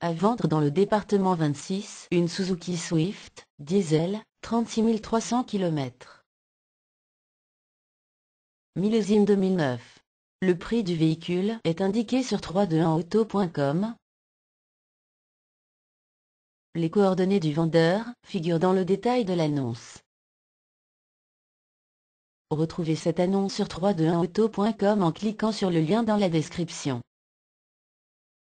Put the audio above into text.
À vendre dans le département 26, une Suzuki Swift, diesel, 36 300 km. Millésime 2009. Le prix du véhicule est indiqué sur 321auto.com. Les coordonnées du vendeur figurent dans le détail de l'annonce. Retrouvez cette annonce sur 321auto.com en cliquant sur le lien dans la description.